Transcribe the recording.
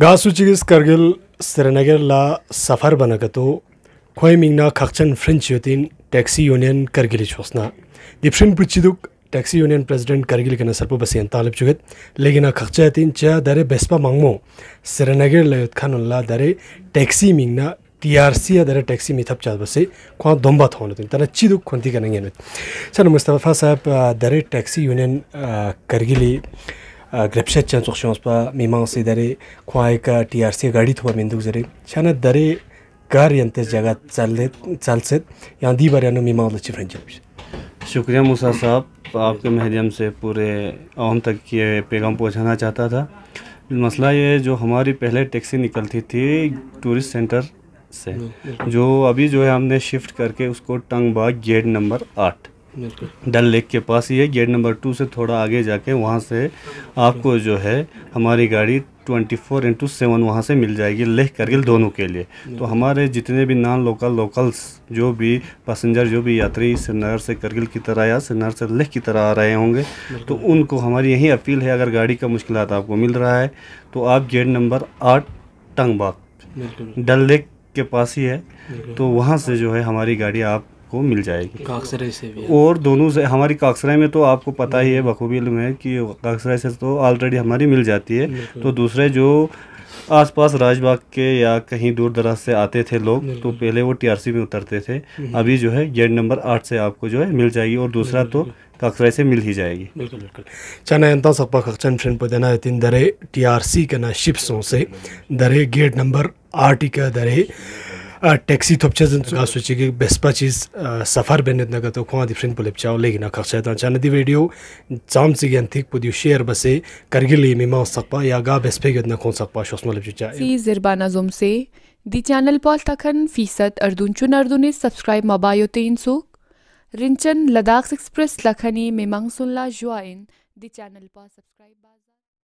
गासुचिगिस करगिल सरनगर ला सफर बनागतो खोय मिंगना खखचन फ्रेंच युतिन टैक्सी यूनियन करगिल छोसना दिप्रिन पुचिदुक टैक्सी यूनियन प्रेसिडेंट करगिल केना सरपो बसे अंतालब लेकिन खखचा च दरे बेस्पा मंगमो सरनगर ला युतखन ला दरे टैक्सी मिंगना टीआरसी दरे टैक्सी मिथप चाल ख दोंबा थोन तना चिदुक खोंती गनंगेन सर साहब दरे टैक्सी यूनियन करगिली ग्रेपशेट चें चुक्षोंस पा मीमांसी दरे खुआ का टी आर सी गाड़ी थोड़ा मेंदु जरे छान दरे घर यंत जगह चल चल से यहाँ दी बार मीमा मीमांस शुक्रिया मूसा साहब आपके महदम से पूरे आम तक ये पैगाम पहुँचाना चाहता था मसला ये जो हमारी पहले टैक्सी निकलती थी टूरिस्ट सेंटर से जो अभी जो है हमने शिफ्ट करके उसको टंग बाग गेट नंबर आठ डल लेक के पास ही है गेट नंबर टू से थोड़ा आगे जाके वहाँ से आपको जो है हमारी गाड़ी ट्वेंटी फोर इंटू सेवन वहाँ से मिल जाएगी लेह करगिल दोनों के लिए तो हमारे जितने भी नॉन लोकल लोकल्स जो भी पैसेंजर जो भी यात्री श्रीनगर से करगिल की तरह या श्रीनगर से लेह की तरह आ रहे होंगे तो उनको हमारी यही अपील है अगर गाड़ी का मुश्किल आपको मिल रहा है तो आप गेट नंबर आठ टंगबाग डल लेक के पास ही है तो वहाँ से जो है हमारी गाड़ी आप आपको मिल जाएगी काकसराय से भी और दोनों से हमारी काकसराय में तो आपको पता ही है हम्म। बखूबी इलम है कि काकसराय से तो ऑलरेडी हमारी मिल जाती है तो दूसरे जो आसपास राजबाग के या कहीं दूर दराज से आते थे लोग तो पहले वो टीआरसी में उतरते थे हम्म। अभी जो है गेट नंबर आठ से आपको जो है मिल जाएगी और दूसरा तो काकसराय से मिल ही जाएगी बिल्कुल बिल्कुल चना सपा खचन फ्रेंड पर देना तीन दरे टीआरसी के ना शिप्सों से दरे गेट नंबर आठ का दरे टैक्सी टॅक्सी थोपच्यान गासुची बेसपाची सफार बेन येतना तो खोआ डिफरेंट पुलेपच्या लेगिना खक्षा दी वीडियो चाम जाम सिगे थी पुदियो शेयर बसे करगिल मिमा सकपा या गा बेस्पे बेसपे येतना खों सकपा शोसमा लेपच्या फी जिरबाना जुम से दी चैनल पॉल तखन फीसद अर्दुन चुन अर्दुने सब्सक्राइब मबायो तीन सुक रिंचन लद्दाख एक्सप्रेस लखनी मेमंग सुनला जुआइन दी चैनल पॉल सब्सक्राइब